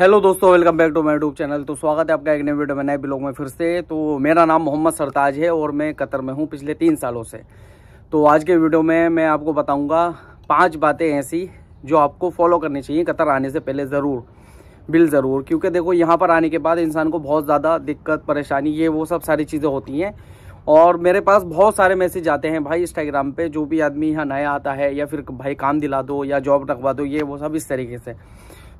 hello दोस्तों welcome back to my YouTube channel तो स्वागत है आपका एक नए वीडियो में नए ब्लॉग में फिर से तो मेरा नाम मोहम्मद सरताज है और मैं कतर में हूँ पिछले तीन सालों से तो आज के वीडियो में मैं आपको बताऊँगा पाँच बातें ऐसी जो आपको फॉलो करनी चाहिए कतर आने से पहले ज़रूर बिल ज़रूर क्योंकि देखो यहाँ पर आने के बाद इंसान को बहुत ज़्यादा दिक्कत परेशानी ये वो सब सारी चीज़ें होती हैं और मेरे पास बहुत सारे मैसेज आते हैं भाई इंस्टाग्राम पर जो भी आदमी यहाँ नया आता है या फिर भाई काम दिला दो या जॉब रखवा दो ये वो सब इस तरीके से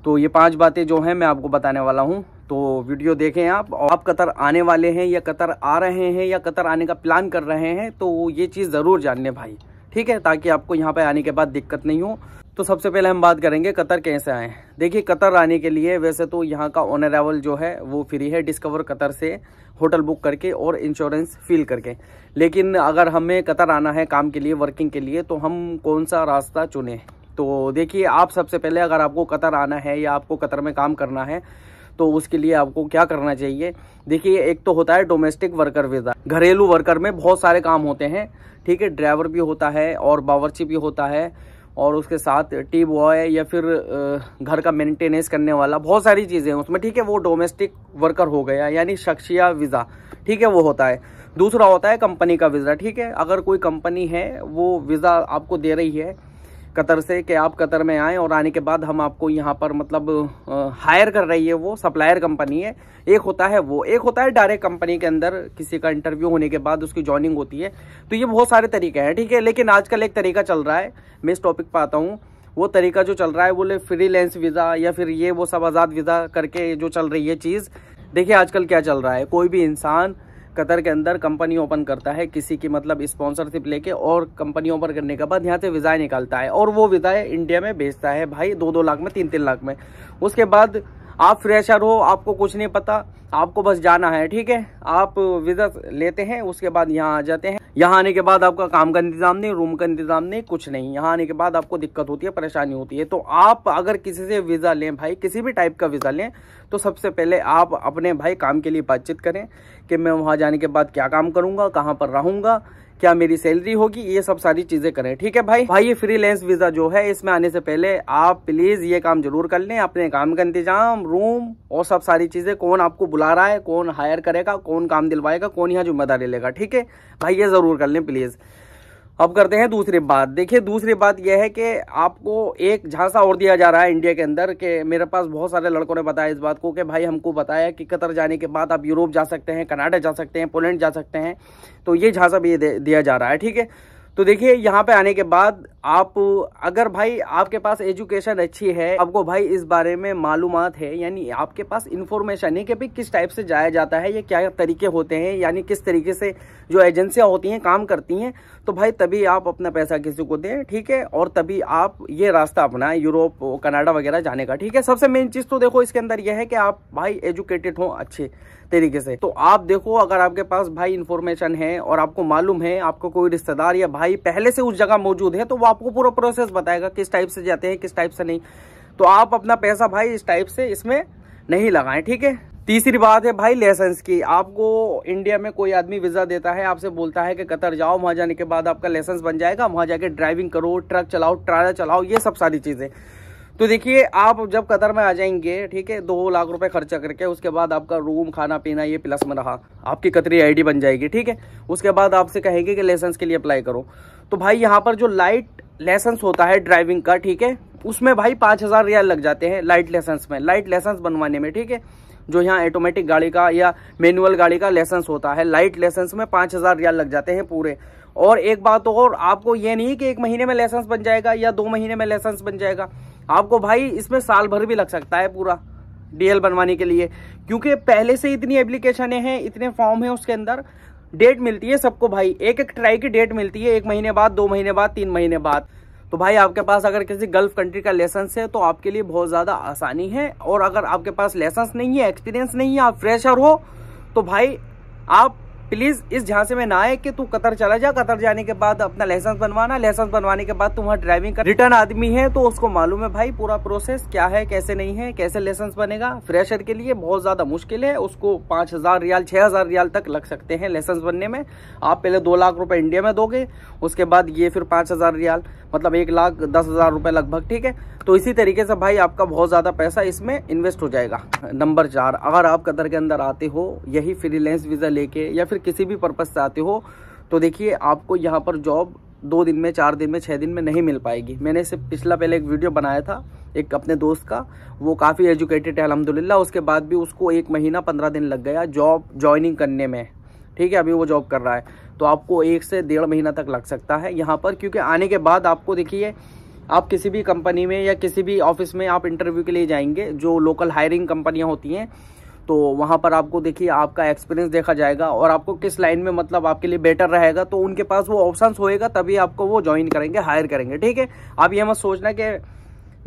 तो ये पांच बातें जो हैं मैं आपको बताने वाला हूँ तो वीडियो देखें आप और आप कतर आने वाले हैं या कतर आ रहे हैं या कतर आने का प्लान कर रहे हैं तो ये चीज़ ज़रूर जान लें भाई ठीक है ताकि आपको यहाँ पर आने के बाद दिक्कत नहीं हो तो सबसे पहले हम बात करेंगे कतर कैसे आएँ देखिए कतर आने के लिए वैसे तो यहाँ का ऑनरेबल जो है वो फ्री है डिस्कवर कतर से होटल बुक करके और इंश्योरेंस फिल करके लेकिन अगर हमें कतर आना है काम के लिए वर्किंग के लिए तो हम कौन सा रास्ता चुने तो देखिए आप सबसे पहले अगर आपको कतर आना है या आपको कतर में काम करना है तो उसके लिए आपको क्या करना चाहिए देखिए एक तो होता है डोमेस्टिक वर्कर वीज़ा घरेलू वर्कर में बहुत सारे काम होते हैं ठीक है ड्राइवर भी होता है और बावरची भी होता है और उसके साथ टी बॉय या फिर घर का मेंटेनेंस करने वाला बहुत सारी चीज़ें हैं उसमें ठीक है वो डोमेस्टिक वर्कर हो गया यानी शख्सिया वीज़ा ठीक है वो होता है दूसरा होता है कंपनी का वीज़ा ठीक है अगर कोई कंपनी है वो वीज़ा आपको दे रही है कतर से कि आप कतर में आएँ और आने के बाद हम आपको यहाँ पर मतलब हायर कर रही है वो सप्लायर कंपनी है एक होता है वो एक होता है डायरेक्ट कंपनी के अंदर किसी का इंटरव्यू होने के बाद उसकी ज्वाइनिंग होती है तो ये बहुत सारे तरीके हैं ठीक है लेकिन आजकल एक तरीका चल रहा है मैं इस टॉपिक पर आता हूँ वो तरीका जो चल रहा है वो ले फ्रीलेंस वीज़ा या फिर ये वो सब आज़ाद वीज़ा करके जो चल रही है चीज़ देखिए आजकल क्या चल रहा है कोई भी इंसान कतर के अंदर कंपनी ओपन करता है किसी की मतलब स्पॉन्सरशिप लेके और कंपनी ओपन करने के बाद यहाँ से विज़ाए निकालता है और वो विज़ाए इंडिया में भेजता है भाई दो दो लाख में तीन तीन लाख में उसके बाद आप फ्रेशर हो आपको कुछ नहीं पता आपको बस जाना है ठीक है आप विज़ा लेते हैं उसके बाद यहाँ आ जाते हैं यहाँ आने के बाद आपका काम का इंतजाम नहीं रूम का इंतजाम नहीं कुछ नहीं यहाँ आने के बाद आपको दिक्कत होती है परेशानी होती है तो आप अगर किसी से वीज़ा लें भाई किसी भी टाइप का वीज़ा लें तो सबसे पहले आप अपने भाई काम के लिए बातचीत करें कि मैं वहाँ जाने के बाद क्या काम करूँगा कहाँ पर रहूँगा क्या मेरी सैलरी होगी ये सब सारी चीजें करें ठीक है भाई भाई ये फ्रीलेंस वीजा जो है इसमें आने से पहले आप प्लीज ये काम जरूर कर लें अपने काम का इंतजाम रूम और सब सारी चीजें कौन आपको बुला रहा है कौन हायर करेगा कौन काम दिलवाएगा कौन यहाँ जिम्मेदारी लेगा ठीक है भाई ये जरूर कर लें प्लीज अब करते हैं दूसरी बात देखिए दूसरी बात यह है कि आपको एक झांसा और दिया जा रहा है इंडिया के अंदर कि मेरे पास बहुत सारे लड़कों ने बताया इस बात को कि भाई हमको बताया कि कतर जाने के बाद आप यूरोप जा सकते हैं कनाडा जा सकते हैं पोलैंड जा सकते हैं तो ये झांसा भी दिया जा रहा है ठीक है तो देखिए यहाँ पे आने के बाद आप अगर भाई आपके पास एजुकेशन अच्छी है आपको भाई इस बारे में मालूम है यानी आपके पास इन्फॉर्मेशन है कि भाई किस टाइप से जाया जाता है या क्या तरीके होते हैं यानी किस तरीके से जो एजेंसियाँ होती हैं काम करती हैं तो भाई तभी आप अपना पैसा किसी को दें ठीक है और तभी आप ये रास्ता अपना यूरोप कनाडा वगैरह जाने का ठीक है सबसे मेन चीज़ तो देखो इसके अंदर यह है कि आप भाई एजुकेटेड हों अच्छे तरीके से तो आप देखो अगर आपके पास भाई इन्फॉर्मेशन है और आपको मालूम है आपको कोई रिश्तेदार या भाई पहले से उस जगह मौजूद है तो वो आपको पूरा प्रोसेस बताएगा किस टाइप से जाते हैं किस टाइप से नहीं तो आप अपना पैसा भाई इस टाइप से इसमें नहीं लगाएं ठीक है तीसरी बात है भाई लाइसेंस की आपको इंडिया में कोई आदमी वीज़ा देता है आपसे बोलता है कि कतर जाओ वहां जाने के बाद आपका लाइसेंस बन जाएगा वहां जाके ड्राइविंग करो ट्रक चलाओ ट्राला चलाओ ये सब सारी चीज़ें तो देखिए आप जब कतर में आ जाएंगे ठीक है दो लाख रुपए खर्चा करके उसके बाद आपका रूम खाना पीना ये प्लस में रहा आपकी कतरी आईडी बन जाएगी ठीक है उसके बाद आपसे कहेंगे कि लाइसेंस के लिए अप्लाई करो तो भाई यहाँ पर जो लाइट लाइसेंस होता है ड्राइविंग का ठीक है उसमें भाई पाँच हज़ार रियाल लग जाते हैं लाइट लाइसेंस में लाइट लाइसेंस बनवाने में ठीक है जो यहाँ ऑटोमेटिक गाड़ी का या मैनुअल गाड़ी का लाइसेंस होता है लाइट लाइसेंस में पाँच हज़ार रियाल लग जाते हैं पूरे और एक बात और आपको ये नहीं कि एक महीने में लाइसेंस बन जाएगा या दो महीने में लाइसेंस बन जाएगा आपको भाई इसमें साल भर भी लग सकता है पूरा डीएल बनवाने के लिए क्योंकि पहले से इतनी एप्लीकेशन हैं इतने फॉर्म हैं उसके अंदर डेट मिलती है सबको भाई एक एक ट्राई की डेट मिलती है एक महीने बाद दो महीने बाद तीन महीने बाद तो भाई आपके पास अगर किसी गल्फ कंट्री का लाइसेंस है तो आपके लिए बहुत ज़्यादा आसानी है और अगर आपके पास लाइसेंस नहीं है एक्सपीरियंस नहीं है आप फ्रेशर हो तो भाई आप प्लीज़ इस झांसे में ना आए कि तू कतर चला जा कतर जाने के बाद अपना लाइसेंस बनवाना लाइसेंस बनवाने के बाद तुम्हारा ड्राइविंग कर रिटर्न आदमी है तो उसको मालूम है भाई पूरा प्रोसेस क्या है कैसे नहीं है कैसे लाइसेंस बनेगा फ्रेशर के लिए बहुत ज़्यादा मुश्किल है उसको पांच हज़ार रियाल छह हज़ार रियाल तक लग सकते हैं लाइसेंस बनने में आप पहले दो लाख रुपए इंडिया में दोगे उसके बाद ये फिर पांच हज़ार रियाल मतलब एक लाख दस हज़ार रुपये लगभग ठीक है तो इसी तरीके से भाई आपका बहुत ज़्यादा पैसा इसमें इन्वेस्ट हो जाएगा नंबर चार अगर आप कतर के अंदर आते हो यही फ्रीलेंस वीज़ा लेके या फिर किसी भी पर्पज़ से आते हो तो देखिए आपको यहाँ पर जॉब दो दिन में चार दिन में छः दिन में नहीं मिल पाएगी मैंने इसे पिछला पहले एक वीडियो बनाया था एक अपने दोस्त का वो काफ़ी एजुकेटेड है अलहमदिल्ला उसके बाद भी उसको एक महीना पंद्रह दिन लग गया जॉब ज्वाइनिंग करने में ठीक है अभी वो जॉब कर रहा है तो आपको एक से डेढ़ महीना तक लग सकता है यहाँ पर क्योंकि आने के बाद आपको देखिए आप किसी भी कंपनी में या किसी भी ऑफिस में आप इंटरव्यू के लिए जाएंगे जो लोकल हायरिंग कंपनियाँ होती हैं तो वहाँ पर आपको देखिए आपका एक्सपीरियंस देखा जाएगा और आपको किस लाइन में मतलब आपके लिए बेटर रहेगा तो उनके पास वो ऑप्शन होएगा तभी आपको वो ज्वाइन करेंगे हायर करेंगे ठीक है आप ये मत सोचना कि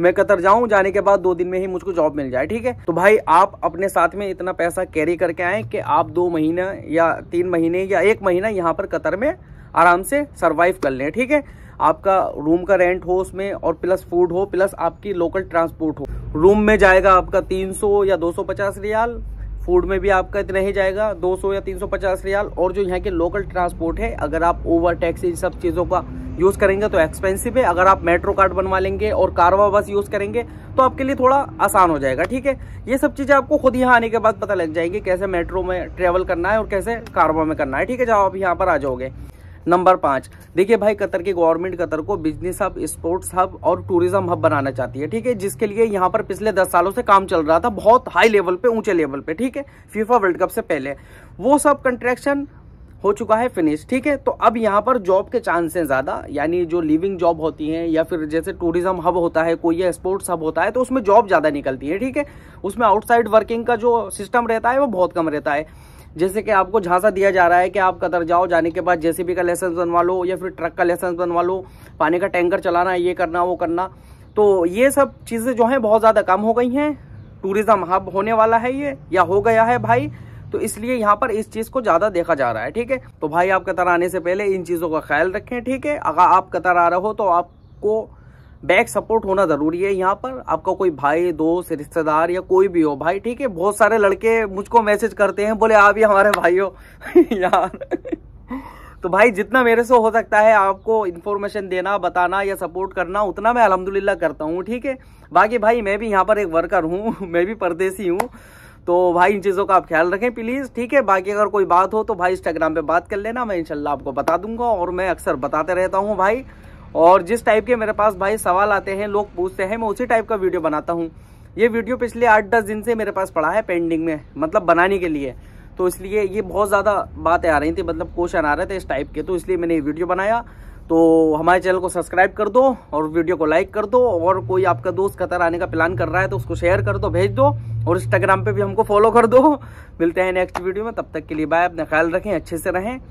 मैं कतर जाऊं जाने के बाद दो दिन में ही मुझको जॉब मिल जाए ठीक है तो भाई आप अपने साथ में इतना पैसा कैरी करके आए कि आप दो महीना या तीन महीने या एक महीना यहाँ पर कतर में आराम से सर्वाइव कर लें ठीक है आपका रूम का रेंट हो उसमें और प्लस फूड हो प्लस आपकी लोकल ट्रांसपोर्ट हो रूम में जाएगा आपका 300 या 250 रियाल फूड में भी आपका इतना ही जाएगा 200 या 350 रियाल और जो यहाँ के लोकल ट्रांसपोर्ट है अगर आप ओवर टैक्सी इन सब चीज़ों का यूज़ करेंगे तो एक्सपेंसिव है अगर आप मेट्रो कार्ड बनवा लेंगे और कारवा बस यूज़ करेंगे तो आपके लिए थोड़ा आसान हो जाएगा ठीक है ये सब चीज़ें आपको खुद यहाँ आने के बाद पता लग जाएंगी कैसे मेट्रो में ट्रेवल करना है और कैसे कारवा में करना है ठीक है जब आप यहाँ पर आ जाओगे नंबर पाँच देखिए भाई कतर की गवर्नमेंट कतर को बिजनेस हब स्पोर्ट्स हब और टूरिज्म हब बनाना चाहती है ठीक है जिसके लिए यहाँ पर पिछले दस सालों से काम चल रहा था बहुत हाई लेवल पे ऊंचे लेवल पे ठीक है फीफा वर्ल्ड कप से पहले वो सब कंट्रैक्शन हो चुका है फिनिश ठीक है तो अब यहाँ पर जॉब के चांस हैं ज़्यादा यानी जो लिविंग जॉब होती हैं या फिर जैसे टूरिज्म हब होता है कोई या स्पोर्ट्स हब होता है तो उसमें जॉब ज़्यादा निकलती है ठीक है उसमें आउटसाइड वर्किंग का जो सिस्टम रहता है वो बहुत कम रहता है जैसे कि आपको झांसा दिया जा रहा है कि आप कतर जाओ जाने के बाद जेसीबी का लाइसेंस बनवा लो या फिर ट्रक का लाइसेंस बनवा लो पानी का टैंकर चलाना ये करना वो करना तो ये सब चीज़ें जो हैं बहुत ज़्यादा कम हो गई हैं टूरिज़्म हब होने वाला है ये या हो गया है भाई तो इसलिए यहाँ पर इस चीज़ को ज़्यादा देखा जा रहा है ठीक है तो भाई आप कतर आने से पहले इन चीज़ों का ख्याल रखें ठीक है अगर आप कतर आ रहे हो तो आपको बैक सपोर्ट होना ज़रूरी है यहाँ पर आपका कोई भाई दोस्त रिश्तेदार या कोई भी हो भाई ठीक है बहुत सारे लड़के मुझको मैसेज करते हैं बोले आप ही हमारे भाई हो यार तो भाई जितना मेरे से हो सकता है आपको इन्फॉर्मेशन देना बताना या सपोर्ट करना उतना मैं अलहमदुल्ला करता हूँ ठीक है बाकी भाई मैं भी यहाँ पर एक वर्कर हूँ मैं भी परदेसी हूँ तो भाई इन चीज़ों का आप ख्याल रखें प्लीज़ ठीक है बाकी अगर कोई बात हो तो भाई इंस्टाग्राम पे बात कर लेना मैं इंशाल्लाह आपको बता दूंगा और मैं अक्सर बताते रहता हूँ भाई और जिस टाइप के मेरे पास भाई सवाल आते हैं लोग पूछते हैं मैं उसी टाइप का वीडियो बनाता हूँ ये वीडियो पिछले आठ दस दिन से मेरे पास पड़ा है पेंडिंग में मतलब बनाने के लिए तो इसलिए ये बहुत ज़्यादा बातें आ रही थी मतलब क्वेश्चन आ रहे थे इस टाइप के तो इसलिए मैंने ये वीडियो बनाया तो हमारे चैनल को सब्सक्राइब कर दो और वीडियो को लाइक कर दो और कोई आपका दोस्त कतर आने का प्लान कर रहा है तो उसको शेयर कर दो भेज दो और इंस्टाग्राम पे भी हमको फॉलो कर दो मिलते हैं नेक्स्ट वीडियो में तब तक के लिए बाय अपना ख्याल रखें अच्छे से रहें